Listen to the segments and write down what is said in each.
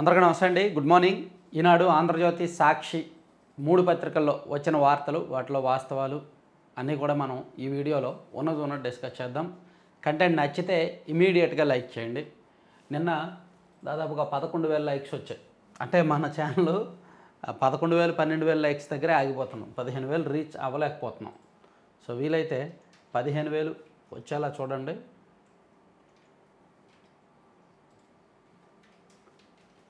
అందరికీ నమస్తే అండి గుడ్ మార్నింగ్ ఈనాడు ఆంధ్రజ్యోతి సాక్షి మూడు పత్రికల్లో వచ్చిన వార్తలు వాటిలో వాస్తవాలు అన్నీ కూడా మనం ఈ వీడియోలో ఉన్నది ఉన్నట్టు డిస్కస్ చేద్దాం కంటెంట్ నచ్చితే ఇమీడియట్గా లైక్ చేయండి నిన్న దాదాపుగా పదకొండు వేల లైక్స్ వచ్చాయి అంటే మన ఛానల్ పదకొండు వేలు పన్నెండు వేల లైక్స్ దగ్గరే ఆగిపోతున్నాం పదిహేను వేలు రీచ్ అవ్వలేకపోతున్నాం సో వీలైతే పదిహేను వేలు వచ్చేలా చూడండి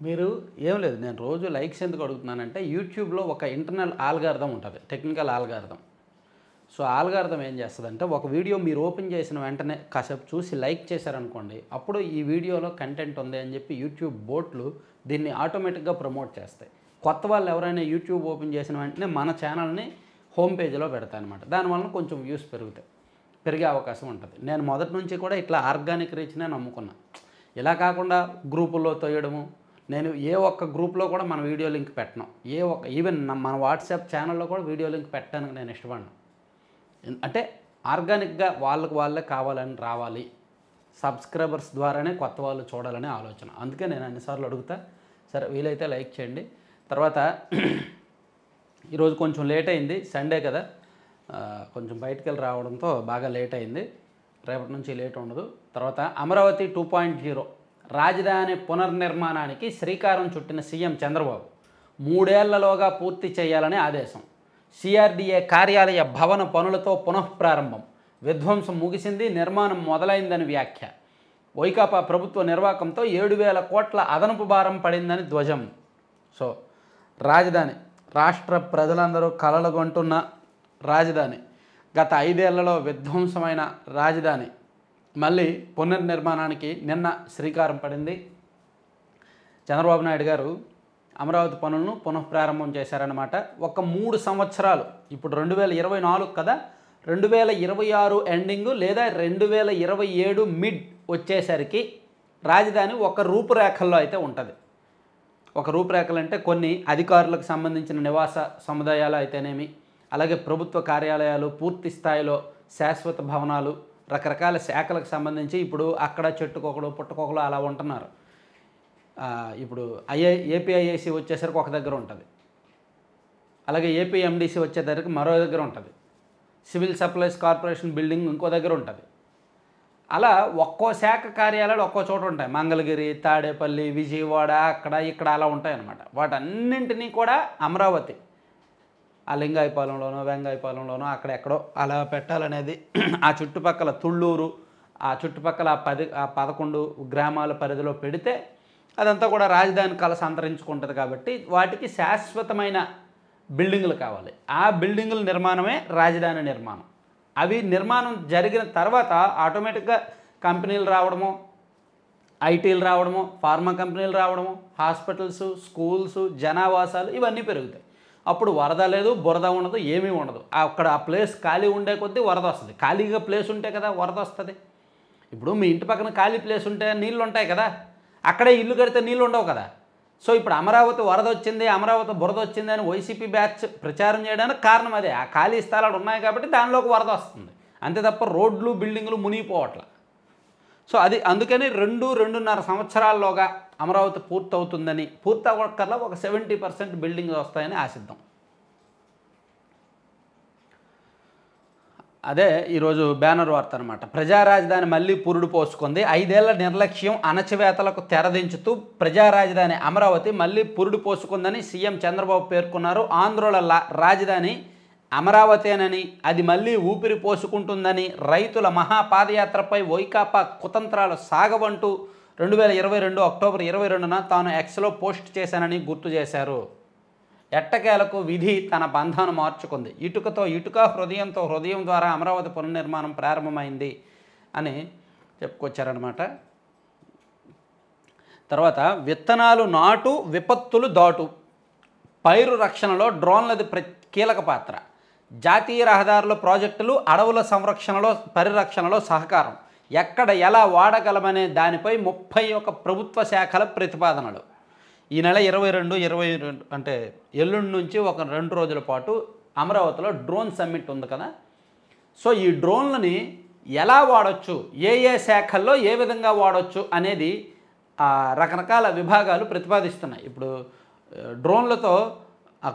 మీరు ఏం లేదు నేను రోజు లైక్స్ ఎందుకు అడుగుతున్నానంటే యూట్యూబ్లో ఒక ఇంటర్నల్ ఆల్గార్థం ఉంటుంది టెక్నికల్ ఆల్గార్థం సో ఆల్గార్థం ఏం చేస్తుందంటే ఒక వీడియో మీరు ఓపెన్ చేసిన వెంటనే కాసేపు చూసి లైక్ చేశారనుకోండి అప్పుడు ఈ వీడియోలో కంటెంట్ ఉంది అని చెప్పి యూట్యూబ్ బోట్లు దీన్ని ఆటోమేటిక్గా ప్రమోట్ చేస్తాయి కొత్త వాళ్ళు ఎవరైనా యూట్యూబ్ ఓపెన్ చేసిన వెంటనే మన ఛానల్ని హోమ్ పేజీలో పెడతాయి అనమాట దానివల్ల కొంచెం వ్యూస్ పెరుగుతాయి పెరిగే అవకాశం ఉంటుంది నేను మొదటి నుంచి కూడా ఇట్లా ఆర్గానిక్ రీచ్నే నమ్ముకున్నా ఇలా కాకుండా గ్రూపుల్లో తోయడము నేను ఏ ఒక్క గ్రూప్లో కూడా మన వీడియో లింక్ పెట్టను ఏ ఒక్క ఈవెన్ మన వాట్సాప్ ఛానల్లో కూడా వీడియో లింక్ పెట్టడానికి నేను ఇష్టపడను అంటే ఆర్గానిక్గా వాళ్ళకు వాళ్ళే కావాలని రావాలి సబ్స్క్రైబర్స్ ద్వారానే కొత్త వాళ్ళు చూడాలనే ఆలోచన అందుకే నేను అన్నిసార్లు అడుగుతా సరే వీలైతే లైక్ చేయండి తర్వాత ఈరోజు కొంచెం లేట్ అయింది సండే కదా కొంచెం బయటికి వెళ్ళి రావడంతో బాగా లేట్ అయింది రేపటి నుంచి లేట్ ఉండదు తర్వాత అమరావతి టూ పాయింట్ జీరో రాజధాని పునర్నిర్మాణానికి శ్రీకారం చుట్టిన సీఎం చంద్రబాబు మూడేళ్లలోగా పూర్తి చేయాలని ఆదేశం సిఆర్డీఏ కార్యాలయ భవన పనులతో పునఃప్రారంభం విధ్వంసం ముగిసింది నిర్మాణం మొదలైందని వ్యాఖ్య వైకాపా ప్రభుత్వ నిర్వాకంతో ఏడు వేల కోట్ల అదనపు భారం పడిందని ధ్వజం సో రాజధాని రాష్ట్ర ప్రజలందరూ కలలుగొంటున్న రాజధాని గత ఐదేళ్లలో విధ్వంసమైన రాజధాని మళ్ళీ పునర్నిర్మాణానికి నిన్న శ్రీకారం పడింది చంద్రబాబు నాయుడు గారు అమరావతి పనులను పునఃప్రారంభం చేశారనమాట ఒక మూడు సంవత్సరాలు ఇప్పుడు రెండు వేల ఇరవై నాలుగు కదా రెండు వేల ఇరవై ఆరు ఎండింగ్ లేదా రెండు వేల ఇరవై ఏడు మిడ్ వచ్చేసరికి రాజధాని ఒక రూపురేఖల్లో అయితే ఉంటుంది ఒక రూపురేఖలు అంటే కొన్ని అధికారులకు సంబంధించిన నివాస సముదాయాలు అయితేనేమి అలాగే ప్రభుత్వ కార్యాలయాలు పూర్తి స్థాయిలో శాశ్వత భవనాలు రకరకాల శాఖలకు సంబంధించి ఇప్పుడు అక్కడ చెట్టుకొకడు పుట్టకొకడు అలా ఉంటున్నారు ఇప్పుడు ఐఏ ఏపీఐఏసీ వచ్చేసరికి ఒక దగ్గర ఉంటుంది అలాగే ఏపీఎండిసి వచ్చేసరికి మరో దగ్గర ఉంటుంది సివిల్ సప్లైస్ కార్పొరేషన్ బిల్డింగ్ ఇంకో దగ్గర ఉంటుంది అలా ఒక్కో శాఖ కార్యాలయాలు ఒక్కో చోట ఉంటాయి మంగళగిరి తాడేపల్లి విజయవాడ అక్కడ ఇక్కడ అలా ఉంటాయన్నమాట వాటన్నింటినీ కూడా అమరావతి ఆ లింగాయపాలెంలోనో వెంగాయపాలెంలోనో అక్కడెక్కడో అలా పెట్టాలనేది ఆ చుట్టుపక్కల తుళ్ళూరు ఆ చుట్టుపక్కల పది ఆ పదకొండు గ్రామాల పరిధిలో పెడితే అదంతా కూడా రాజధాని కళ సంతరించుకుంటుంది కాబట్టి వాటికి శాశ్వతమైన బిల్డింగులు కావాలి ఆ బిల్డింగుల నిర్మాణమే రాజధాని నిర్మాణం అవి నిర్మాణం జరిగిన తర్వాత ఆటోమేటిక్గా కంపెనీలు రావడము ఐటీలు రావడము ఫార్మా కంపెనీలు రావడము హాస్పిటల్స్ స్కూల్స్ జనావాసాలు ఇవన్నీ పెరుగుతాయి అప్పుడు వరద లేదు బురద ఉండదు ఏమీ ఉండదు అక్కడ ఆ ప్లేస్ ఖాళీ ఉండే కొద్దీ వరద వస్తుంది ఖాళీగా ప్లేస్ ఉంటే కదా వరద వస్తుంది ఇప్పుడు మీ ఇంటి పక్కన ఖాళీ ప్లేస్ ఉంటే నీళ్ళు ఉంటాయి కదా అక్కడే ఇల్లు కడితే నీళ్ళు ఉండవు కదా సో ఇప్పుడు అమరావతి వరద వచ్చింది అమరావతి బురద వచ్చింది అని వైసీపీ బ్యాచ్ ప్రచారం చేయడానికి కారణం అదే ఆ ఖాళీ స్థలాలు ఉన్నాయి కాబట్టి దానిలోకి వరద వస్తుంది అంతే తప్ప రోడ్లు బిల్డింగ్లు మునిగిపోవట్ల సో అది అందుకని రెండు రెండున్నర సంవత్సరాల్లోగా అమరావతి పూర్తవుతుందని పూర్తి పూర్తవక్కర్లా ఒక సెవెంటీ పర్సెంట్ బిల్డింగ్ వస్తాయని ఆశిద్దాం అదే ఈరోజు బ్యానర్ వార్త అనమాట ప్రజారాజధాని మళ్ళీ పురుడు పోసుకుంది ఐదేళ్ల నిర్లక్ష్యం అణచివేతలకు తెరదించుతూ ప్రజారాజధాని అమరావతి మళ్ళీ పురుడు పోసుకుందని సీఎం చంద్రబాబు పేర్కొన్నారు ఆంధ్రుల రాజధాని అమరావతేనని అది మళ్ళీ ఊపిరి పోసుకుంటుందని రైతుల మహాపాదయాత్రపై వైకాపా కుతంత్రాలు సాగవంటూ రెండు వేల ఇరవై రెండు అక్టోబర్ ఇరవై రెండున తాను ఎక్స్లో పోస్ట్ చేశానని గుర్తు చేశారు ఎట్టకేలకు విధి తన బంధాన్ని మార్చుకుంది ఇటుకతో ఇటుక హృదయంతో హృదయం ద్వారా అమరావతి పునర్నిర్మాణం ప్రారంభమైంది అని చెప్పుకొచ్చారనమాట తర్వాత విత్తనాలు నాటు విపత్తులు దాటు పైరు రక్షణలో డ్రోన్లది ప్ర కీలక పాత్ర జాతీయ రహదారుల ప్రాజెక్టులు అడవుల సంరక్షణలో పరిరక్షణలో సహకారం ఎక్కడ ఎలా వాడగలమనే దానిపై ముప్పై ఒక ప్రభుత్వ శాఖల ప్రతిపాదనలు ఈ నెల ఇరవై రెండు ఇరవై రెండు అంటే ఎల్లుండి నుంచి ఒక రెండు రోజుల పాటు అమరావతిలో డ్రోన్ సమ్మిట్ ఉంది కదా సో ఈ డ్రోన్లని ఎలా వాడచ్చు ఏ ఏ శాఖల్లో ఏ విధంగా వాడచ్చు అనేది రకరకాల విభాగాలు ప్రతిపాదిస్తున్నాయి ఇప్పుడు డ్రోన్లతో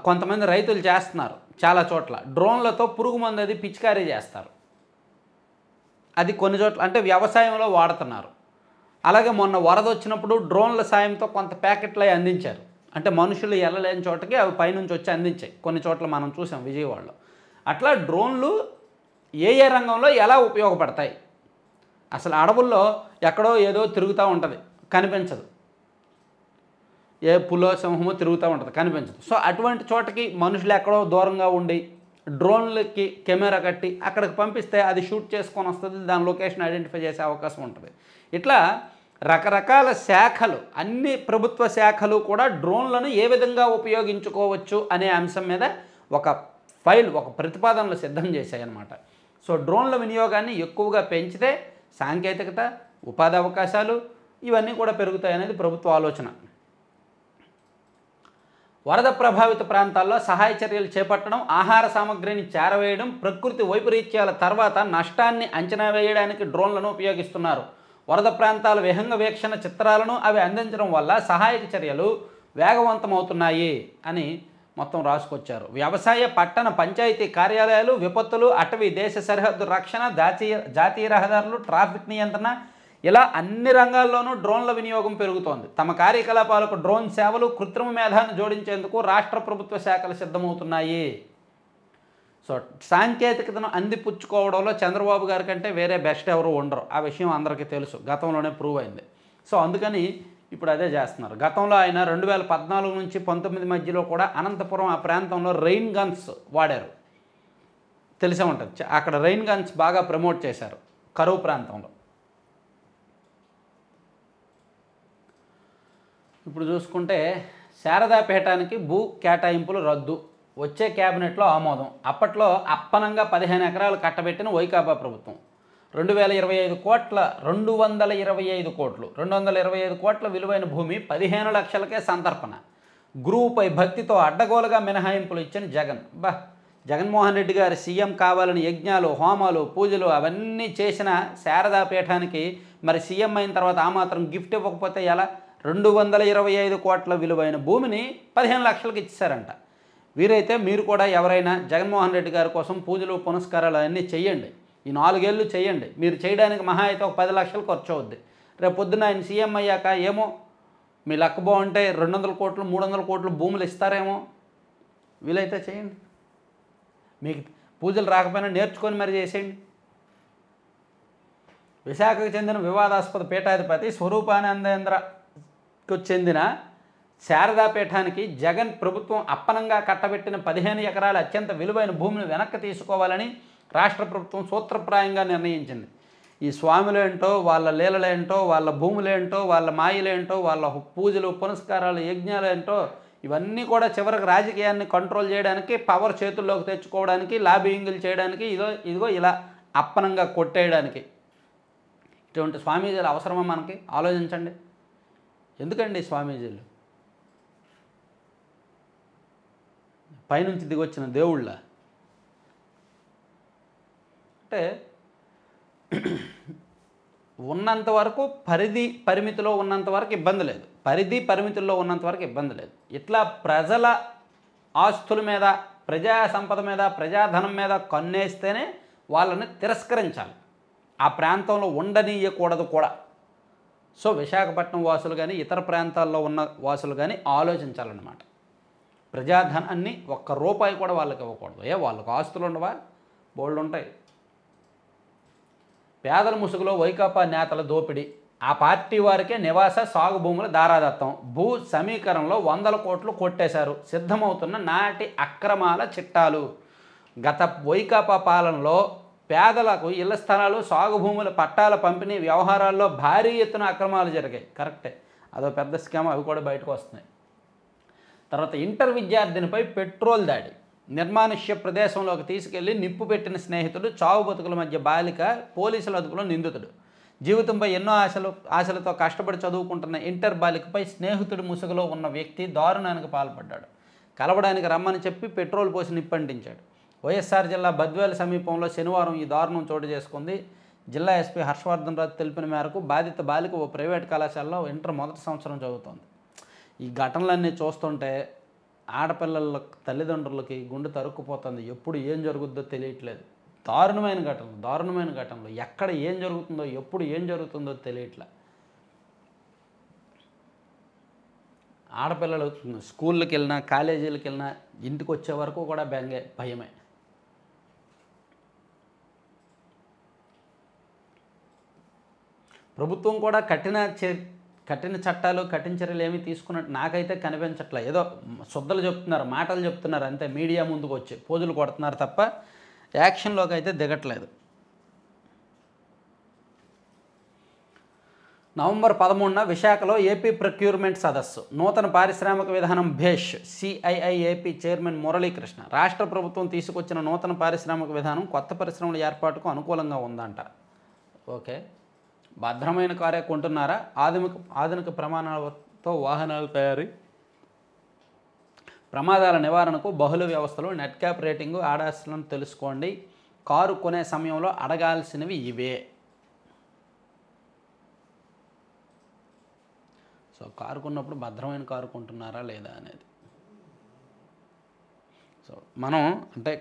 కొంతమంది రైతులు చేస్తున్నారు చాలా చోట్ల డ్రోన్లతో పురుగు మందు అది పిచికారీ చేస్తారు అది కొన్ని చోట్ల అంటే వ్యవసాయంలో వాడుతున్నారు అలాగే మొన్న వరద వచ్చినప్పుడు డ్రోన్ల సాయంతో కొంత ప్యాకెట్లు అవి అందించారు అంటే మనుషులు వెళ్ళలేని చోటకి అవి పైనుంచి వచ్చి అందించాయి కొన్ని చోట్ల మనం చూసాం విజయవాడలో అట్లా డ్రోన్లు ఏ ఏ రంగంలో ఎలా ఉపయోగపడతాయి అసలు అడవుల్లో ఎక్కడో ఏదో తిరుగుతూ ఉంటుంది కనిపించదు ఏ పులో సింహమో తిరుగుతూ ఉంటుంది కనిపించదు సో అటువంటి చోటకి మనుషులు ఎక్కడో దూరంగా ఉండి డ్రోన్లకి కెమెరా కట్టి అక్కడికి పంపిస్తే అది షూట్ చేసుకొని వస్తుంది దాని లొకేషన్ ఐడెంటిఫై చేసే అవకాశం ఉంటుంది ఇట్లా రకరకాల శాఖలు అన్ని ప్రభుత్వ శాఖలు కూడా డ్రోన్లను ఏ విధంగా ఉపయోగించుకోవచ్చు అనే అంశం మీద ఒక ఫైల్ ఒక ప్రతిపాదనలు సిద్ధం చేశాయన్నమాట సో డ్రోన్ల వినియోగాన్ని ఎక్కువగా పెంచితే సాంకేతికత ఉపాధి అవకాశాలు ఇవన్నీ కూడా పెరుగుతాయనేది ప్రభుత్వ ఆలోచన వరద ప్రభావిత ప్రాంతాల్లో సహాయ చర్యలు చేపట్టడం ఆహార సామగ్రిని చేరవేయడం ప్రకృతి వైపరీత్యాల తర్వాత నష్టాన్ని అంచనా వేయడానికి డ్రోన్లను ఉపయోగిస్తున్నారు వరద ప్రాంతాల విహంగ వీక్షణ చిత్రాలను అవి అందించడం వల్ల సహాయక చర్యలు వేగవంతమవుతున్నాయి అని మొత్తం రాసుకొచ్చారు వ్యవసాయ పట్టణ పంచాయతీ కార్యాలయాలు విపత్తులు అటవీ దేశ సరిహద్దు రక్షణ జాతీయ జాతీయ రహదారులు ట్రాఫిక్ నియంత్రణ ఇలా అన్ని రంగాల్లోనూ డ్రోన్ల వినియోగం పెరుగుతోంది తమ కార్యకలాపాలకు డ్రోన్ సేవలు కృత్రిమ మేధాన్ని జోడించేందుకు రాష్ట్ర ప్రభుత్వ శాఖలు సిద్ధమవుతున్నాయి సో సాంకేతికతను అందిపుచ్చుకోవడంలో చంద్రబాబు గారి కంటే వేరే బెస్ట్ ఎవరు ఉండరు ఆ విషయం అందరికీ తెలుసు గతంలోనే ప్రూవ్ అయింది సో అందుకని ఇప్పుడు అదే చేస్తున్నారు గతంలో ఆయన రెండు వేల పద్నాలుగు నుంచి పంతొమ్మిది మధ్యలో కూడా అనంతపురం ఆ ప్రాంతంలో రెయిన్ గన్స్ వాడారు తెలిసే ఉంటుంది అక్కడ రెయిన్ గన్స్ బాగా ప్రమోట్ చేశారు కరువు ప్రాంతంలో ఇప్పుడు చూసుకుంటే శారదాపేటానికి భూ కేటాయింపులు రద్దు వచ్చే కేబినెట్లో ఆమోదం అప్పట్లో అప్పనంగా పదిహేను ఎకరాలు కట్టబెట్టిన వైకాపా ప్రభుత్వం రెండు వేల ఇరవై ఐదు కోట్ల రెండు వందల ఇరవై ఐదు కోట్లు రెండు వందల ఇరవై ఐదు కోట్ల విలువైన భూమి పదిహేను లక్షలకే సంతర్పణ గురువుపై భక్తితో అడ్డగోలుగా మినహాయింపులు ఇచ్చిన జగన్ బా జగన్మోహన్ రెడ్డి గారు సీఎం కావాలని యజ్ఞాలు హోమాలు పూజలు అవన్నీ చేసిన శారదాపీఠానికి మరి సీఎం అయిన తర్వాత ఆ మాత్రం గిఫ్ట్ ఇవ్వకపోతే ఎలా రెండు వందల ఇరవై ఐదు కోట్ల విలువైన భూమిని పదిహేను లక్షలకు ఇచ్చారంట వీరైతే మీరు కూడా ఎవరైనా జగన్మోహన్ రెడ్డి గారి కోసం పూజలు పునస్కారాలు అన్నీ చేయండి ఈ నాలుగేళ్ళు చేయండి మీరు చేయడానికి మహా అయితే ఒక పది లక్షలు ఖర్చు అవుద్ది రేపు పొద్దున ఆయన సీఎం అయ్యాక ఏమో మీ లెక్క బాగుంటే రెండు వందల కోట్లు మూడు వందల కోట్లు భూములు ఇస్తారేమో వీలైతే చేయండి మీకు పూజలు రాకపోయినా నేర్చుకొని మరి చేసేయండి విశాఖకు చెందిన వివాదాస్పద పీఠాధిపతి స్వరూపానందేంద్ర కు చెందిన శారదాపీఠానికి జగన్ ప్రభుత్వం అప్పనంగా కట్టబెట్టిన పదిహేను ఎకరాల అత్యంత విలువైన భూమిని వెనక్కి తీసుకోవాలని రాష్ట్ర ప్రభుత్వం సూత్రప్రాయంగా నిర్ణయించింది ఈ స్వాములేంటో వాళ్ళ లీలలేంటో వాళ్ళ భూములేంటో వాళ్ళ మాయలేంటో వాళ్ళ పూజలు పునస్కారాలు యజ్ఞాలు ఏంటో ఇవన్నీ కూడా చివరికి రాజకీయాన్ని కంట్రోల్ చేయడానికి పవర్ చేతుల్లోకి తెచ్చుకోవడానికి లాబింగ్లు చేయడానికి ఇదో ఇదిగో ఇలా అప్పనంగా కొట్టేయడానికి ఇటువంటి స్వామీజీల అవసరమా మనకి ఆలోచించండి ఎందుకండి స్వామీజీలు పైనుంచి దిగొచ్చిన దేవుళ్ళ అంటే ఉన్నంత వరకు పరిధి పరిమితిలో ఉన్నంత వరకు ఇబ్బంది లేదు పరిధి పరిమితుల్లో ఉన్నంత వరకు ఇబ్బంది లేదు ఇట్లా ప్రజల ఆస్తుల మీద ప్రజా సంపద మీద ప్రజాధనం మీద కన్నేస్తేనే వాళ్ళని తిరస్కరించాలి ఆ ప్రాంతంలో ఉండనీయకూడదు కూడా సో విశాఖపట్నం వాసులు కానీ ఇతర ప్రాంతాల్లో ఉన్న వాసులు కానీ ఆలోచించాలన్నమాట ప్రజాధనాన్ని ఒక్క రూపాయి కూడా వాళ్ళకి ఇవ్వకూడదు ఏ వాళ్ళకు ఆస్తులు ఉండవా బోళ్ళు ఉంటాయి పేదల ముసుగులో వైకాపా నేతల దోపిడీ ఆ పార్టీ వారికే నివాస సాగు భూముల దారాదత్తం భూ సమీకరణలో వందల కోట్లు కొట్టేశారు సిద్ధమవుతున్న నాటి అక్రమాల చిట్టాలు గత వైకాపా పాలనలో పేదలకు ఇళ్ల స్థలాలు సాగు పట్టాల పంపిణీ వ్యవహారాల్లో భారీ ఎత్తున అక్రమాలు జరిగాయి కరెక్టే అదో పెద్ద స్కామ్ అవి కూడా బయటకు వస్తున్నాయి తర్వాత ఇంటర్ విద్యార్థినిపై పెట్రోల్ దాడి నిర్మానుష్య ప్రదేశంలోకి తీసుకెళ్లి నిప్పు పెట్టిన స్నేహితుడు చావు బతుకుల మధ్య బాలిక పోలీసుల అదుపులో నిందితుడు జీవితంపై ఎన్నో ఆశలు ఆశలతో కష్టపడి చదువుకుంటున్న ఇంటర్ బాలికపై స్నేహితుడు ముసుగులో ఉన్న వ్యక్తి దారుణానికి పాల్పడ్డాడు కలవడానికి రమ్మని చెప్పి పెట్రోల్ పోసి నిప్పంటించాడు వైఎస్ఆర్ జిల్లా బద్వేల సమీపంలో శనివారం ఈ దారుణం చోటు చేసుకుంది జిల్లా ఎస్పీ హర్షవర్ధన్ రాజు తెలిపిన మేరకు బాధిత బాలిక ఓ ప్రైవేట్ కళాశాలలో ఇంటర్ మొదటి సంవత్సరం చదువుతోంది ఈ ఘటనలన్నీ చూస్తుంటే ఆడపిల్లల తల్లిదండ్రులకి గుండె తరుక్కుపోతుంది ఎప్పుడు ఏం జరుగుద్దో తెలియట్లేదు దారుణమైన ఘటనలు దారుణమైన ఘటనలు ఎక్కడ ఏం జరుగుతుందో ఎప్పుడు ఏం జరుగుతుందో తెలియట్లే ఆడపిల్లలు స్కూళ్ళకి వెళ్ళినా కాలేజీలకు వెళ్ళినా ఇంటికి వచ్చే వరకు కూడా బెంగే భయమే ప్రభుత్వం కూడా కఠిన చే కఠిన చట్టాలు కఠిన చర్యలు ఏమీ తీసుకున్నట్టు నాకైతే కనిపించట్ల ఏదో శుద్ధలు చెప్తున్నారు మాటలు చెప్తున్నారు అంతే మీడియా ముందుకు వచ్చి పోజులు కొడుతున్నారు తప్ప యాక్షన్లోకి అయితే దిగట్లేదు నవంబర్ పదమూడున విశాఖలో ఏపీ ప్రొక్యూర్మెంట్ సదస్సు నూతన పారిశ్రామిక విధానం భేష్ సిఐఐ ఏపీ చైర్మన్ మురళీకృష్ణ రాష్ట్ర ప్రభుత్వం తీసుకొచ్చిన నూతన పారిశ్రామిక విధానం కొత్త పరిశ్రమల ఏర్పాటుకు అనుకూలంగా ఉందంట ఓకే భద్రమైన కారే కొంటున్నారా ఆధునిక ఆధునిక ప్రమాణాలతో వాహనాల తయారీ ప్రమాదాల నివారణకు బహుళ వ్యవస్థలు నెట్ క్యాప్ రేటింగు ఆడాల్సిన తెలుసుకోండి కారు కొనే సమయంలో అడగాల్సినవి ఇవే సో కారు కొన్నప్పుడు భద్రమైన కారు కొంటున్నారా లేదా అనేది సో మనం అంటే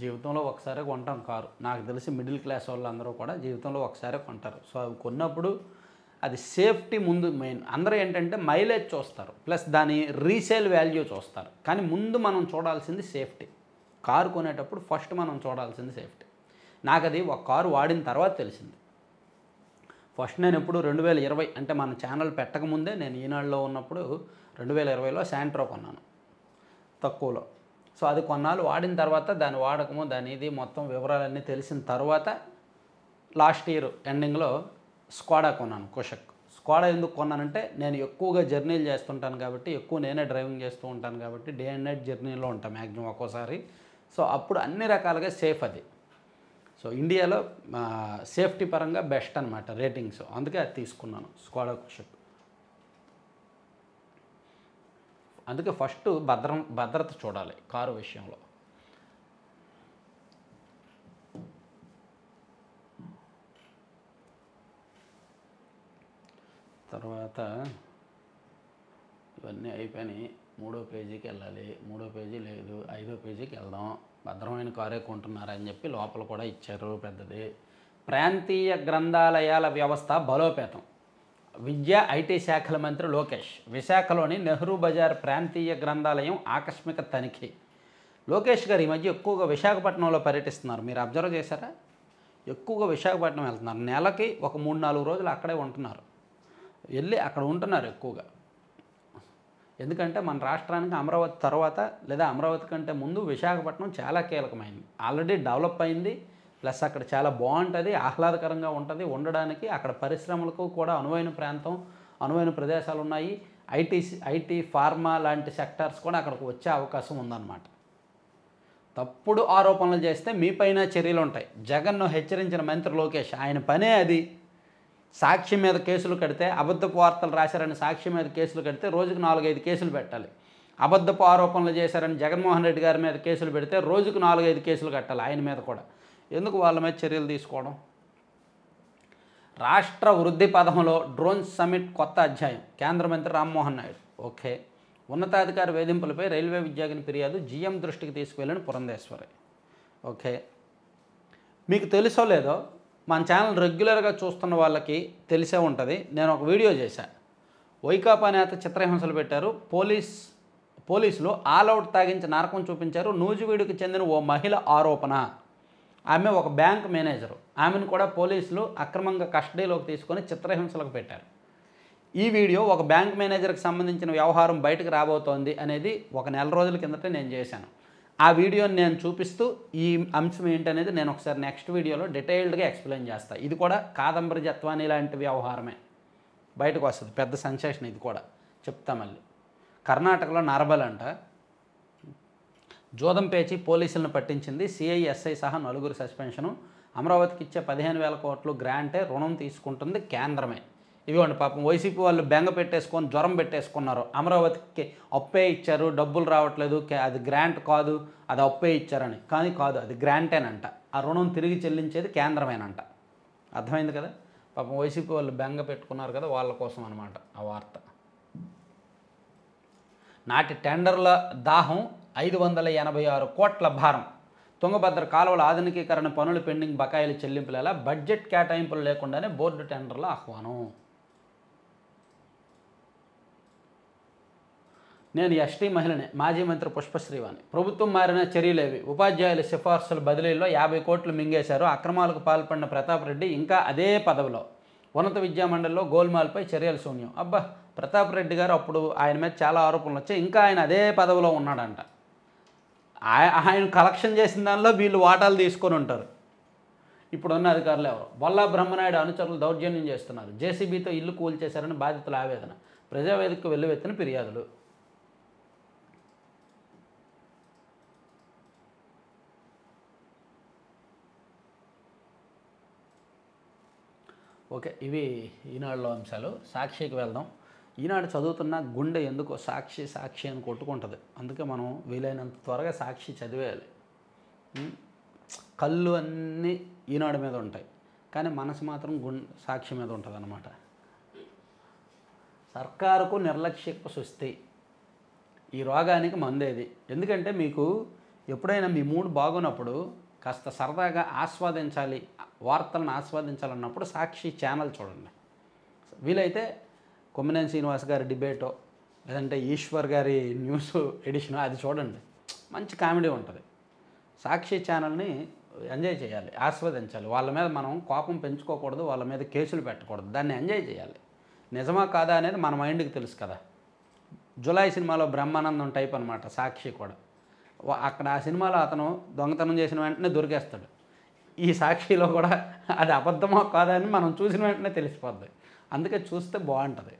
జీవితంలో ఒకసారి కొంటాం కారు నాకు తెలిసి మిడిల్ క్లాస్ వాళ్ళందరూ కూడా జీవితంలో ఒకసారి కొంటారు సో అవి కొన్నప్పుడు అది సేఫ్టీ ముందు మెయిన్ అందరూ ఏంటంటే మైలేజ్ చూస్తారు ప్లస్ దాని రీసేల్ వాల్యూ చూస్తారు కానీ ముందు మనం చూడాల్సింది సేఫ్టీ కారు కొనేటప్పుడు ఫస్ట్ మనం చూడాల్సింది సేఫ్టీ నాకు అది ఒక కారు వాడిన తర్వాత తెలిసింది ఫస్ట్ నేను ఎప్పుడు రెండు వేల ఇరవై అంటే మన ఛానల్ పెట్టకముందే నేను ఈనాడులో ఉన్నప్పుడు రెండు వేల ఇరవైలో శాంట్రో కొన్నాను తక్కువలో సో అది కొన్నాళ్ళు వాడిన తర్వాత దాని వాడకము దాని ఇది మొత్తం వివరాలన్నీ తెలిసిన తర్వాత లాస్ట్ ఇయర్ ఎండింగ్లో స్క్వాడా కొన్నాను కుషక్ స్క్వాడా ఎందుకు కొన్నానంటే నేను ఎక్కువగా జర్నీలు చేస్తుంటాను కాబట్టి ఎక్కువ నేనే డ్రైవింగ్ చేస్తూ ఉంటాను కాబట్టి డే అండ్ నైట్ జర్నీలో ఉంటాను మ్యాక్సిమం ఒక్కోసారి సో అప్పుడు అన్ని రకాలుగా సేఫ్ అది సో ఇండియాలో సేఫ్టీ పరంగా బెస్ట్ అనమాట రేటింగ్స్ అందుకే అది తీసుకున్నాను స్క్వాడా కుషక్ అందుకే ఫస్ట్ భద్రం భద్రత చూడాలి కారు విషయంలో తర్వాత ఇవన్నీ అయిపోయినాయి మూడో పేజీకి వెళ్ళాలి మూడో పేజీ లేదు ఐదో పేజీకి వెళ్దాం భద్రమైన కారే కొంటున్నారని చెప్పి లోపల కూడా ఇచ్చారు పెద్దది ప్రాంతీయ గ్రంథాలయాల వ్యవస్థ బలోపేతం విద్య ఐటీ శాఖల మంత్రి లోకేష్ విశాఖలోని నెహ్రూ బజార్ ప్రాంతీయ గ్రంథాలయం ఆకస్మిక తనిఖీ లోకేష్ గారు ఈ మధ్య ఎక్కువగా విశాఖపట్నంలో పర్యటిస్తున్నారు మీరు అబ్జర్వ్ చేశారా ఎక్కువగా విశాఖపట్నం వెళ్తున్నారు నెలకి ఒక మూడు నాలుగు రోజులు అక్కడే ఉంటున్నారు వెళ్ళి అక్కడ ఉంటున్నారు ఎక్కువగా ఎందుకంటే మన రాష్ట్రానికి అమరావతి తర్వాత లేదా అమరావతి కంటే ముందు విశాఖపట్నం చాలా కీలకమైంది ఆల్రెడీ డెవలప్ అయింది ప్లస్ అక్కడ చాలా బాగుంటుంది ఆహ్లాదకరంగా ఉంటుంది ఉండడానికి అక్కడ పరిశ్రమలకు కూడా అనువైన ప్రాంతం అనువైన ప్రదేశాలు ఉన్నాయి ఐటీ ఐటీ ఫార్మా లాంటి సెక్టార్స్ కూడా అక్కడికి వచ్చే అవకాశం ఉందన్నమాట తప్పుడు ఆరోపణలు చేస్తే మీపైన చర్యలు ఉంటాయి జగన్ను హెచ్చరించిన మంత్రి లోకేష్ ఆయన పనే అది సాక్షి మీద కేసులు కడితే అబద్ధపు వార్తలు రాశారని సాక్షి మీద కేసులు కడితే రోజుకు నాలుగైదు కేసులు పెట్టాలి అబద్ధపు ఆరోపణలు చేశారని జగన్మోహన్ రెడ్డి గారి మీద కేసులు పెడితే రోజుకు నాలుగైదు కేసులు కట్టాలి ఆయన మీద కూడా ఎందుకు వాళ్ళ మీద చర్యలు తీసుకోవడం రాష్ట్ర వృద్ధి పథంలో డ్రోన్ సమిట్ కొత్త అధ్యాయం కేంద్ర మంత్రి రామ్మోహన్ నాయుడు ఓకే ఉన్నతాధికార వేధింపులపై రైల్వే విద్యార్థిని ఫిర్యాదు జీఎం దృష్టికి తీసుకువెళ్ళిన పురంధేశ్వరి ఓకే మీకు తెలుసో లేదో మన ఛానల్ రెగ్యులర్గా చూస్తున్న వాళ్ళకి తెలిసే ఉంటుంది నేను ఒక వీడియో చేశాను వైకాపా నేత చిత్రహింసలు పెట్టారు పోలీస్ పోలీసులు ఆల్అవుట్ తాగించి నారకం చూపించారు నూజివీడుకు చెందిన ఓ మహిళ ఆరోపణ ఆమె ఒక బ్యాంక్ మేనేజరు ఆమెను కూడా పోలీసులు అక్రమంగా కస్టడీలోకి తీసుకొని చిత్రహింసలకు పెట్టారు ఈ వీడియో ఒక బ్యాంక్ మేనేజర్కి సంబంధించిన వ్యవహారం బయటకు రాబోతోంది అనేది ఒక నెల రోజుల కిందట నేను చేశాను ఆ వీడియోని నేను చూపిస్తూ ఈ అంశం ఏంటనేది నేను ఒకసారి నెక్స్ట్ వీడియోలో డీటెయిల్డ్గా ఎక్స్ప్లెయిన్ చేస్తాను ఇది కూడా కాదంబరి జత్వాని లాంటి వ్యవహారమే బయటకు వస్తుంది పెద్ద సెన్సేషన్ ఇది కూడా చెప్తా మళ్ళీ కర్ణాటకలో నరబల్ అంట జోదం పేచి పోలీసులను పట్టించింది సిఐఎస్ఐ సహా నలుగురు సస్పెన్షను అమరావతికి ఇచ్చే పదిహేను వేల కోట్లు గ్రాంటే రుణం తీసుకుంటుంది కేంద్రమే ఇవ్వండి పాపం వైసీపీ వాళ్ళు బెంగ పెట్టేసుకొని జ్వరం పెట్టేసుకున్నారు అమరావతికి అప్పే ఇచ్చారు డబ్బులు రావట్లేదు అది గ్రాంట్ కాదు అది అప్పే ఇచ్చారని కానీ కాదు అది గ్రాంటేనంట ఆ రుణం తిరిగి చెల్లించేది కేంద్రమేనంట అర్థమైంది కదా పాపం వైసీపీ వాళ్ళు బెంగ పెట్టుకున్నారు కదా వాళ్ళ కోసం అనమాట ఆ వార్త నాటి టెండర్ల దాహం ఐదు వందల ఎనభై ఆరు కోట్ల భారం తుంగభద్ర కాలువల ఆధునికీకరణ పనులు పెండింగ్ బకాయిలు చెల్లింపుల బడ్జెట్ కేటాయింపులు లేకుండానే బోర్డు టెండర్ల ఆహ్వానం నేను ఎస్టీ మహిళనే మాజీ మంత్రి పుష్పశ్రీవాణి ప్రభుత్వం మారిన చర్యలేవి ఉపాధ్యాయుల సిఫార్సుల బదిలీలో యాభై కోట్లు మింగేశారు అక్రమాలకు పాల్పడిన ప్రతాప్ రెడ్డి ఇంకా అదే పదవిలో ఉన్నత విద్యా మండలిలో గోల్మాల్పై చర్యలు శూన్యం అబ్బా ప్రతాప్ రెడ్డి గారు అప్పుడు ఆయన మీద చాలా ఆరోపణలు వచ్చాయి ఇంకా ఆయన అదే పదవిలో ఉన్నాడంట ఆయన కలెక్షన్ చేసిన దానిలో వీళ్ళు వాటాలు తీసుకొని ఉంటారు ఇప్పుడున్న అధికారులు ఎవరు వల్ల బ్రహ్మనాయుడు అనుచరులు దౌర్జన్యం చేస్తున్నారు జేసీబీతో ఇల్లు కూల్చేశారని బాధితుల ఆవేదన ప్రజావేదికకు వెల్లువెత్తిన ఫిర్యాదులు ఓకే ఇవి ఈనాడులో అంశాలు సాక్షికి వెళ్దాం ఈనాడు చదువుతున్న గుండె ఎందుకో సాక్షి సాక్షి అని కొట్టుకుంటుంది అందుకే మనం వీలైనంత త్వరగా సాక్షి చదివేయాలి కళ్ళు అన్నీ ఈనాడు మీద ఉంటాయి కానీ మనసు మాత్రం గుండె సాక్షి మీద ఉంటుంది అన్నమాట సర్కారుకు నిర్లక్ష్యకు సుస్థి ఈ రోగానికి మందేది ఎందుకంటే మీకు ఎప్పుడైనా మీ మూడ్ బాగున్నప్పుడు కాస్త సరదాగా ఆస్వాదించాలి వార్తలను ఆస్వాదించాలన్నప్పుడు సాక్షి ఛానల్ చూడండి వీలైతే కొమ్మనేని శ్రీనివాస్ గారి డిబేటో లేదంటే ఈశ్వర్ గారి న్యూస్ ఎడిషన్ అది చూడండి మంచి కామెడీ ఉంటుంది సాక్షి ఛానల్ని ఎంజాయ్ చేయాలి ఆస్వాదించాలి వాళ్ళ మీద మనం కోపం పెంచుకోకూడదు వాళ్ళ మీద కేసులు పెట్టకూడదు దాన్ని ఎంజాయ్ చేయాలి నిజమా కాదా అనేది మన మైండ్కి తెలుసు కదా జులై సినిమాలో బ్రహ్మానందం టైప్ అనమాట సాక్షి కూడా అక్కడ ఆ సినిమాలో అతను దొంగతనం చేసిన వెంటనే దొరికేస్తాడు ఈ సాక్షిలో కూడా అది అబద్ధమో కాదా అని మనం చూసిన వెంటనే తెలిసిపోద్ది అందుకే చూస్తే బాగుంటుంది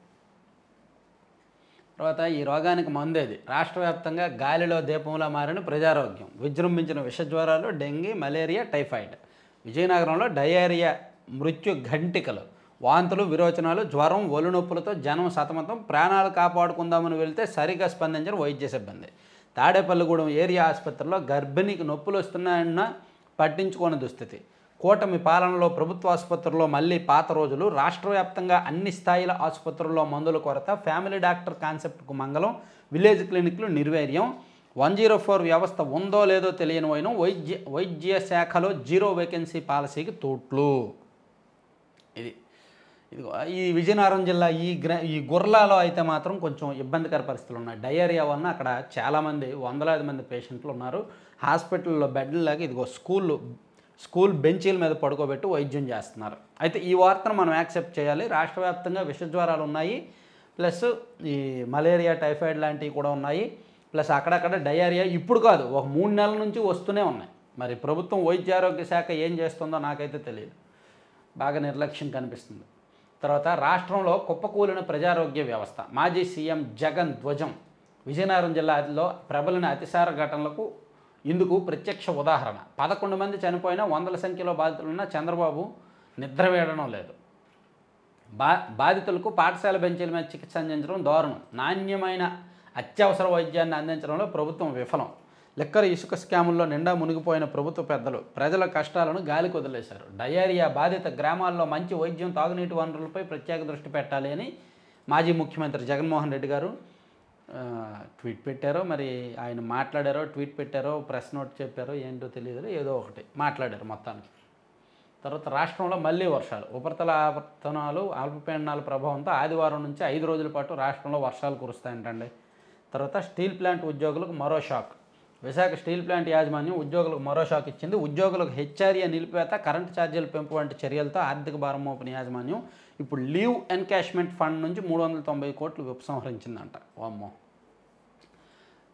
తర్వాత ఈ రోగానికి మందేది రాష్ట్రవ్యాప్తంగా రాష్ట్ర వ్యాప్తంగా గాలిలో దీపంలో మారిన ప్రజారోగ్యం విజృంభించిన విషజ్వరాలు డెంగీ మలేరియా టైఫాయిడ్ విజయనగరంలో డయేరియా మృత్యు ఘంటికలు వాంతులు విరోచనాలు జ్వరం ఒలునొప్పులతో జనం సతమతం ప్రాణాలు కాపాడుకుందామని వెళ్తే సరిగ్గా స్పందించిన వైద్య సిబ్బంది తాడేపల్లిగూడెం ఏరియా ఆసుపత్రిలో గర్భిణికి నొప్పులు వస్తున్నాయన్న పట్టించుకోని దుస్థితి కూటమి పాలనలో ప్రభుత్వ ఆసుపత్రుల్లో మళ్ళీ పాత రోజులు రాష్ట్రవ్యాప్తంగా అన్ని స్థాయిల ఆసుపత్రుల్లో మందుల కొరత ఫ్యామిలీ డాక్టర్ కాన్సెప్ట్కు మంగళం విలేజ్ క్లినిక్లు నిర్వీర్యం వన్ జీరో ఫోర్ వ్యవస్థ ఉందో లేదో తెలియని పోయిన వైద్య వైద్య శాఖలో జీరో వేకెన్సీ పాలసీకి తోట్లు ఇది ఇది ఈ విజయనగరం జిల్లా ఈ గ్ర ఈ గుర్లాలో అయితే మాత్రం కొంచెం ఇబ్బందికర పరిస్థితులు ఉన్నాయి డయేరియా వలన అక్కడ చాలామంది వందలాది మంది పేషెంట్లు ఉన్నారు హాస్పిటల్లో బెడ్లు లాగా ఇదిగో స్కూళ్ళు స్కూల్ బెంచీల మీద పడుకోబెట్టి వైద్యం చేస్తున్నారు అయితే ఈ వార్తను మనం యాక్సెప్ట్ చేయాలి రాష్ట్ర వ్యాప్తంగా విషజ్వరాలు ఉన్నాయి ప్లస్ ఈ మలేరియా టైఫాయిడ్ లాంటివి కూడా ఉన్నాయి ప్లస్ అక్కడక్కడ డయేరియా ఇప్పుడు కాదు ఒక మూడు నెలల నుంచి వస్తూనే ఉన్నాయి మరి ప్రభుత్వం వైద్య ఆరోగ్య శాఖ ఏం చేస్తుందో నాకైతే తెలియదు బాగా నిర్లక్ష్యం కనిపిస్తుంది తర్వాత రాష్ట్రంలో కుప్పకూలిన ప్రజారోగ్య వ్యవస్థ మాజీ సీఎం జగన్ ధ్వజం విజయనగరం జిల్లాలో ప్రబలిన అతిసార ఘటనలకు ఇందుకు ప్రత్యక్ష ఉదాహరణ పదకొండు మంది చనిపోయినా వందల సంఖ్యలో బాధితులున్న చంద్రబాబు నిద్ర వేయడం లేదు బా బాధితులకు పాఠశాల బెంచీల మీద చికిత్స అందించడం దారుణం నాణ్యమైన అత్యవసర వైద్యాన్ని అందించడంలో ప్రభుత్వం విఫలం లిక్కర్ ఇసుక స్కాముల్లో నిండా మునిగిపోయిన ప్రభుత్వ పెద్దలు ప్రజల కష్టాలను గాలికి వదిలేశారు డయేరియా బాధిత గ్రామాల్లో మంచి వైద్యం తాగునీటి వనరులపై ప్రత్యేక దృష్టి పెట్టాలి అని మాజీ ముఖ్యమంత్రి జగన్మోహన్ రెడ్డి గారు ట్వీట్ పెట్టారో మరి ఆయన మాట్లాడారో ట్వీట్ పెట్టారో ప్రెస్ నోట్ చెప్పారో ఏంటో తెలియదు ఏదో ఒకటి మాట్లాడారు మొత్తానికి తర్వాత రాష్ట్రంలో మళ్ళీ వర్షాలు ఉపరితల ఆవర్తనాలు అల్పపీడనాల ప్రభావంతో ఆదివారం నుంచి ఐదు రోజుల పాటు రాష్ట్రంలో వర్షాలు కురుస్తాయంటండి తర్వాత స్టీల్ ప్లాంట్ ఉద్యోగులకు మరో షాక్ విశాఖ స్టీల్ ప్లాంట్ యాజమాన్యం ఉద్యోగులకు మరో షాక్ ఇచ్చింది ఉద్యోగులకు హెచ్ఆర్ఏ నిలిపేత కరెంటు ఛార్జీల పెంపు వంటి చర్యలతో ఆర్థిక భారం మోపిన యాజమాన్యం ఇప్పుడు లీవ్ ఎన్కాష్మెంట్ ఫండ్ నుంచి మూడు వందల తొంభై కోట్లు ఉపసంహరించిందంట వామ్మో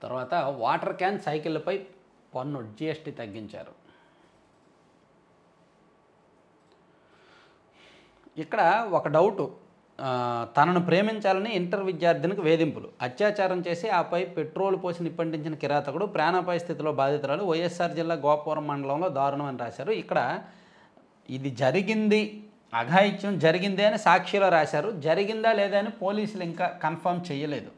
తర్వాత వాటర్ క్యాన్ సైకిళ్ళపై పన్ను జిఎస్టీ తగ్గించారు ఇక్కడ ఒక డౌటు తనను ప్రేమించాలని ఇంటర్ విద్యార్థినికి వేధింపులు అత్యాచారం చేసి ఆపై పెట్రోల్ పోసి నిప్పంటించిన కిరాతకుడు ప్రాణాపాయ స్థితిలో బాధితురాలు వైఎస్ఆర్ జిల్లా గోపురం మండలంలో దారుణం అని రాశారు ఇక్కడ ఇది జరిగింది అఘాయిత్యం జరిగిందే అని సాక్షిలో రాశారు జరిగిందా లేదా అని పోలీసులు ఇంకా కన్ఫర్మ్ చేయలేదు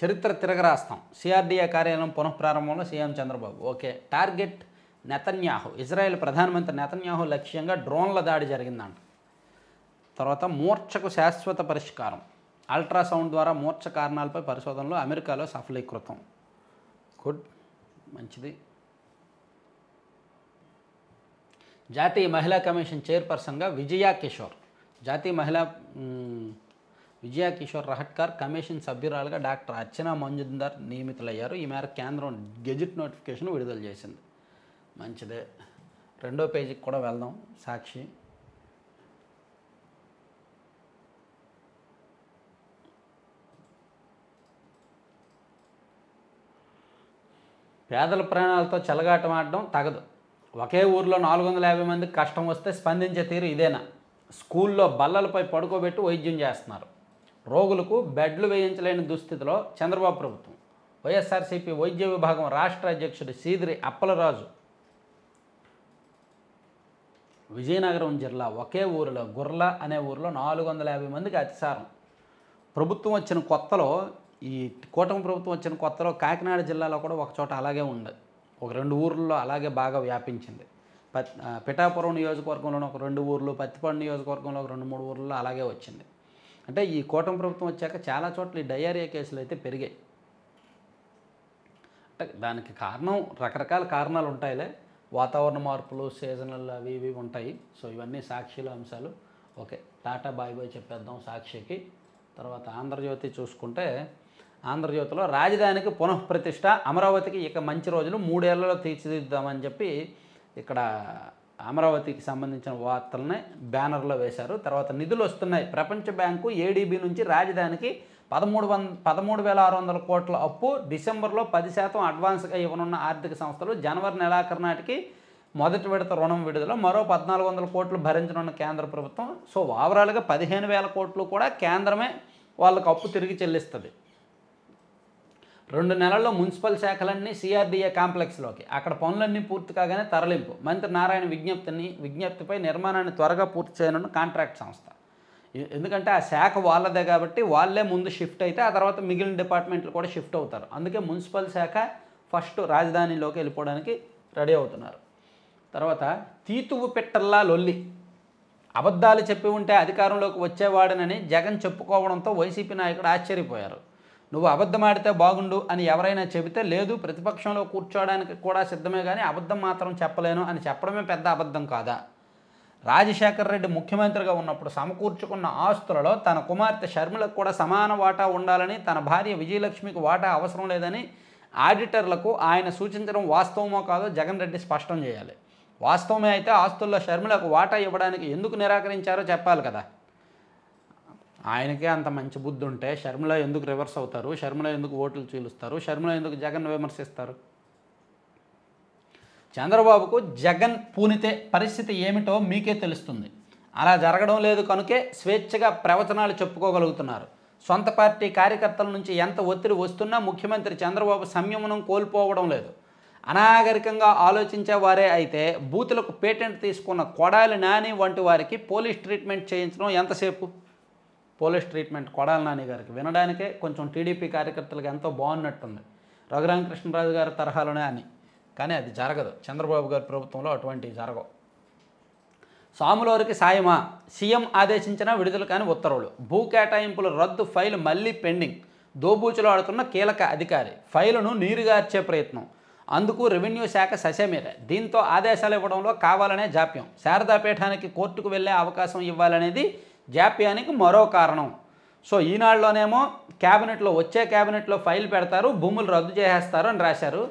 చరిత్ర తిరగరాస్తాం సిఆర్డీఏ కార్యాలయం పునఃప్రారంభంలో CM Chandrababu okay target Netanyahu Israel ప్రధానమంత్రి నెతన్యాహు లక్ష్యంగా డ్రోన్ల దాడి జరిగిందంట తర్వాత మూర్ఛకు శాశ్వత పరిష్కారం అల్ట్రాసౌండ్ ద్వారా మూర్ఛ కారణాలపై పరిశోధనలో అమెరికాలో సఫలీకృతం గుడ్ మంచిది జాతీయ మహిళా కమిషన్ చైర్పర్సన్గా విజయా కిషోర్ జాతీయ మహిళా విజయ కిషోర్ రహట్కర్ కమిషన్ సభ్యురాలుగా డాక్టర్ అర్చనా మంజుందర్ నియమితులయ్యారు ఈ మేరకు కేంద్రం గెజిట్ నోటిఫికేషన్ విడుదల చేసింది మంచిదే రెండో పేజీకి కూడా వెళ్దాం సాక్షి పేదల ప్రాణాలతో చెలగాటమాడడం తగదు ఒకే ఊర్లో నాలుగు వందల యాభై మందికి కష్టం వస్తే స్పందించే తీరు ఇదేనా స్కూల్లో బల్లలపై పడుకోబెట్టి వైద్యం చేస్తున్నారు రోగులకు బెడ్లు వేయించలేని దుస్థితిలో చంద్రబాబు ప్రభుత్వం వైఎస్ఆర్సీపీ వైద్య విభాగం రాష్ట్ర అధ్యక్షుడు సీదిరి అప్పలరాజు విజయనగరం జిల్లా ఒకే ఊరిలో గుర్ల అనే ఊరిలో నాలుగు వందల యాభై మందికి అతిసారం ప్రభుత్వం వచ్చిన కొత్తలో ఈ కూటమి ప్రభుత్వం వచ్చిన కొత్తలో కాకినాడ జిల్లాలో కూడా ఒక చోట అలాగే ఉంది ఒక రెండు ఊర్లలో అలాగే బాగా వ్యాపించింది పిఠాపురం నియోజకవర్గంలోని ఒక రెండు ఊర్లు పత్తిపాడు నియోజకవర్గంలో ఒక రెండు మూడు ఊర్లలో అలాగే వచ్చింది అంటే ఈ కూటమి ప్రభుత్వం వచ్చాక చాలా చోట్ల ఈ డయారియా కేసులు అయితే పెరిగాయి అంటే దానికి కారణం రకరకాల కారణాలు ఉంటాయిలే వాతావరణ మార్పులు సీజనల్ అవి ఇవి ఉంటాయి సో ఇవన్నీ సాక్షిల అంశాలు ఓకే టాటా బాయ్ బాయ్ చెప్పేద్దాం సాక్షికి తర్వాత ఆంధ్రజ్యోతి చూసుకుంటే ఆంధ్రజ్యోతిలో రాజధానికి పునఃప్రతిష్ట అమరావతికి ఇక మంచి రోజులు మూడేళ్లలో తీర్చిదిద్దామని చెప్పి ఇక్కడ అమరావతికి సంబంధించిన వార్తలని బ్యానర్లో వేశారు తర్వాత నిధులు వస్తున్నాయి ప్రపంచ బ్యాంకు ఏడీబీ నుంచి రాజధానికి పదమూడు వంద పదమూడు వేల ఆరు వందల కోట్ల అప్పు డిసెంబర్లో పది శాతం అడ్వాన్స్గా ఇవ్వనున్న ఆర్థిక సంస్థలు జనవరి నెలాఖరు నాటికి మొదటి విడత రుణం విడుదల మరో పద్నాలుగు వందల కోట్లు భరించనున్న కేంద్ర ప్రభుత్వం సో ఓవరాల్గా పదిహేను వేల కోట్లు కూడా కేంద్రమే వాళ్ళకు అప్పు తిరిగి చెల్లిస్తుంది రెండు నెలల్లో మున్సిపల్ శాఖలన్నీ సిఆర్డీఏ కాంప్లెక్స్లోకి అక్కడ పనులన్నీ పూర్తి కాగానే తరలింపు మంత్రి నారాయణ విజ్ఞప్తిని విజ్ఞప్తిపై నిర్మాణాన్ని త్వరగా పూర్తి చేయనున్న కాంట్రాక్ట్ సంస్థ ఎందుకంటే ఆ శాఖ వాళ్ళదే కాబట్టి వాళ్ళే ముందు షిఫ్ట్ అయితే ఆ తర్వాత మిగిలిన డిపార్ట్మెంట్లు కూడా షిఫ్ట్ అవుతారు అందుకే మున్సిపల్ శాఖ ఫస్ట్ రాజధానిలోకి వెళ్ళిపోవడానికి రెడీ అవుతున్నారు తర్వాత తీతువు పెట్టల్లా లొల్లి అబద్ధాలు చెప్పి ఉంటే అధికారంలోకి వచ్చేవాడనని జగన్ చెప్పుకోవడంతో వైసీపీ నాయకుడు ఆశ్చర్యపోయారు నువ్వు అబద్ధం ఆడితే బాగుండు అని ఎవరైనా చెబితే లేదు ప్రతిపక్షంలో కూర్చోవడానికి కూడా సిద్ధమే కానీ అబద్ధం మాత్రం చెప్పలేను అని చెప్పడమే పెద్ద అబద్ధం కాదా రాజశేఖర రెడ్డి ముఖ్యమంత్రిగా ఉన్నప్పుడు సమకూర్చుకున్న ఆస్తులలో తన కుమార్తె షర్మిలకు కూడా సమాన వాటా ఉండాలని తన భార్య విజయలక్ష్మికి వాటా అవసరం లేదని ఆడిటర్లకు ఆయన సూచించడం వాస్తవమో కాదో జగన్ రెడ్డి స్పష్టం చేయాలి వాస్తవమే అయితే ఆస్తుల్లో షర్మిలకు వాటా ఇవ్వడానికి ఎందుకు నిరాకరించారో చెప్పాలి కదా ఆయనకే అంత మంచి బుద్ధి ఉంటే షర్మిల ఎందుకు రివర్స్ అవుతారు షర్మిల ఎందుకు ఓట్లు చీలుస్తారు షర్మిల ఎందుకు జగన్ విమర్శిస్తారు చంద్రబాబుకు జగన్ పూనితే పరిస్థితి ఏమిటో మీకే తెలుస్తుంది అలా జరగడం లేదు కనుకే స్వేచ్ఛగా ప్రవచనాలు చెప్పుకోగలుగుతున్నారు సొంత పార్టీ కార్యకర్తల నుంచి ఎంత ఒత్తిడి వస్తున్నా ముఖ్యమంత్రి చంద్రబాబు సంయమనం కోల్పోవడం లేదు అనాగరికంగా ఆలోచించే వారే అయితే బూతులకు పేటెంట్ తీసుకున్న కొడాలి నాని వంటి వారికి పోలీస్ ట్రీట్మెంట్ చేయించడం ఎంతసేపు పోలీస్ ట్రీట్మెంట్ కొడాల నాని గారికి వినడానికే కొంచెం టీడీపీ కార్యకర్తలకు ఎంతో బాగున్నట్టుంది రఘురామకృష్ణరాజు గారి తరహాలోనే అని కానీ అది జరగదు చంద్రబాబు గారి ప్రభుత్వంలో అటువంటివి జరగవు సాములవారికి సాయమా సీఎం ఆదేశించిన విడుదల కాని ఉత్తర్వులు భూ కేటాయింపుల రద్దు ఫైల్ మళ్లీ పెండింగ్ దోబూచులు ఆడుతున్న కీలక అధికారి ఫైలును నీరుగార్చే ప్రయత్నం అందుకు రెవెన్యూ శాఖ ససేమీరే దీంతో ఆదేశాలు ఇవ్వడంలో కావాలనే జాప్యం శారదాపీఠానికి కోర్టుకు వెళ్లే అవకాశం ఇవ్వాలనేది జాప్యానికి మరో కారణం సో ఈనాడులోనేమో క్యాబినెట్లో వచ్చే క్యాబినెట్లో ఫైల్ పెడతారు భూములు రద్దు చేసేస్తారు అని రాశారు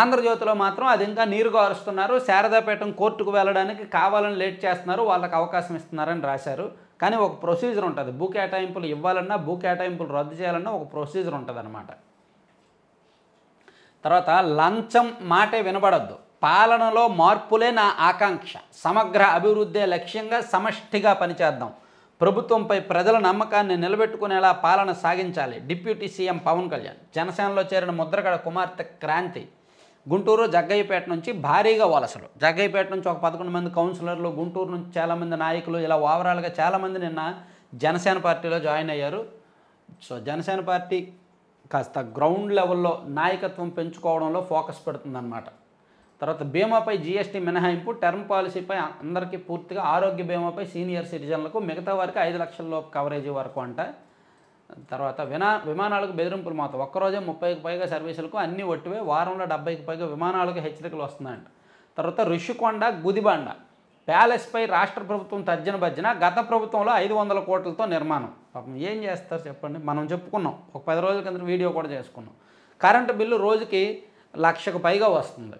ఆంధ్రజ్యోతిలో మాత్రం అది ఇంకా నీరు గారుస్తున్నారు శారదాపేటం కోర్టుకు వెళ్ళడానికి కావాలని లేట్ చేస్తున్నారు వాళ్ళకి అవకాశం ఇస్తున్నారని రాశారు కానీ ఒక ప్రొసీజర్ ఉంటుంది భూ కేటాయింపులు ఇవ్వాలన్నా భూ కేటాయింపులు రద్దు చేయాలన్నా ఒక ప్రొసీజర్ ఉంటుంది అనమాట తర్వాత లంచం మాటే వినబడద్దు పాలనలో మార్పులే నా ఆకాంక్ష సమగ్ర అభివృద్ధే లక్ష్యంగా సమష్టిగా పనిచేద్దాం ప్రభుత్వంపై ప్రజల నమ్మకాన్ని నిలబెట్టుకునేలా పాలన సాగించాలి డిప్యూటీ సీఎం పవన్ కళ్యాణ్ జనసేనలో చేరిన ముద్రగడ కుమార్తె క్రాంతి గుంటూరు జగ్గయ్యపేట నుంచి భారీగా వలసలు జగ్గయ్యపేట నుంచి ఒక పదకొండు మంది కౌన్సిలర్లు గుంటూరు నుంచి చాలామంది నాయకులు ఇలా ఓవరాల్గా చాలామంది నిన్న జనసేన పార్టీలో జాయిన్ అయ్యారు సో జనసేన పార్టీ కాస్త గ్రౌండ్ లెవెల్లో నాయకత్వం పెంచుకోవడంలో ఫోకస్ పెడుతుందన్నమాట తర్వాత బీమాపై జీఎస్టీ మినహాయింపు టర్మ్ పాలసీపై అందరికీ పూర్తిగా ఆరోగ్య బీమాపై సీనియర్ సిటిజన్లకు మిగతా వారికి ఐదు లక్షల లోపు కవరేజ్ వరకు అంట తర్వాత వినా విమానాలకు బెదిరింపులు మాత్రం ఒక్కరోజే ముప్పైకి పైగా సర్వీసులకు అన్ని ఒట్టివే వారంలో డెబ్బైకి పైగా విమానాలకు హెచ్చరికలు వస్తున్నాయంట తర్వాత రుషికొండ గుదిబండ ప్యాలెస్పై రాష్ట్ర ప్రభుత్వం తర్జన భజన గత ప్రభుత్వంలో ఐదు వందల కోట్లతో నిర్మాణం పాపం ఏం చేస్తారు చెప్పండి మనం చెప్పుకున్నాం ఒక పది రోజుల కింద వీడియో కూడా చేసుకున్నాం కరెంటు బిల్లు రోజుకి లక్షకు పైగా వస్తుంది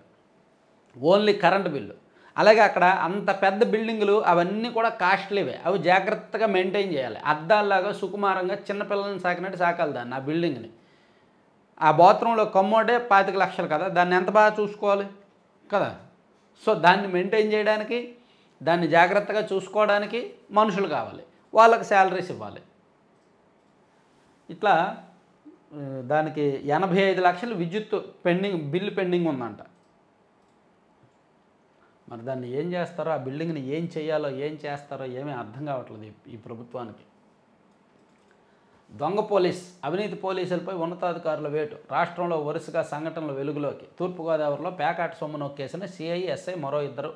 ఓన్లీ కరెంట్ బిల్లు అలాగే అక్కడ అంత పెద్ద బిల్డింగులు అవన్నీ కూడా కాస్ట్లీవే అవి జాగ్రత్తగా మెయింటైన్ చేయాలి అద్దాల్లాగా సుకుమారంగా చిన్నపిల్లల్ని సాకినట్టు సాకాలి దాన్ని ఆ బిల్డింగ్ని ఆ బాత్రూంలో కమ్మోటే పాతిక లక్షలు కదా దాన్ని ఎంత బాగా చూసుకోవాలి కదా సో దాన్ని మెయింటైన్ చేయడానికి దాన్ని జాగ్రత్తగా చూసుకోవడానికి మనుషులు కావాలి వాళ్ళకి శాలరీస్ ఇవ్వాలి ఇట్లా దానికి ఎనభై ఐదు లక్షలు విద్యుత్ పెండింగ్ బిల్లు పెండింగ్ ఉందంట మరి దాన్ని ఏం చేస్తారో ఆ బిల్డింగ్ని ఏం చేయాలో ఏం చేస్తారో ఏమీ అర్థం కావట్లేదు ఈ ప్రభుత్వానికి దొంగ పోలీస్ అవినీతి పోలీసులపై ఉన్నతాధికారుల వేటు రాష్ట్రంలో వరుసగా సంఘటనల వెలుగులోకి తూర్పుగోదావరిలో ప్యాకాట్ సొమ్ము నొక్కేసిన సిఐఎస్ఐ మరో ఇద్దరు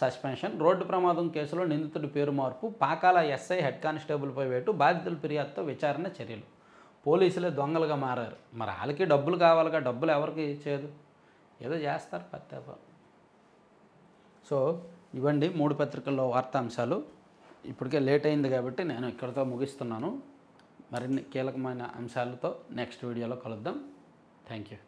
సస్పెన్షన్ రోడ్డు ప్రమాదం కేసులో నిందితుడి పేరు మార్పు పాకాల ఎస్ఐ హెడ్ కానిస్టేబుల్పై వేటు బాధితుల ఫిర్యాదుతో విచారణ చర్యలు పోలీసులే దొంగలుగా మారారు మరి వాళ్ళకి డబ్బులు కావాలిగా డబ్బులు ఎవరికి ఇచ్చేది ఏదో చేస్తారు పత్తేపా సో ఇవ్వండి మూడు పత్రికల్లో వార్తాంశాలు ఇప్పటికే లేట్ అయింది కాబట్టి నేను ఇక్కడితో ముగిస్తున్నాను మరిన్ని కీలకమైన అంశాలతో నెక్స్ట్ వీడియోలో కలుద్దాం థ్యాంక్ యూ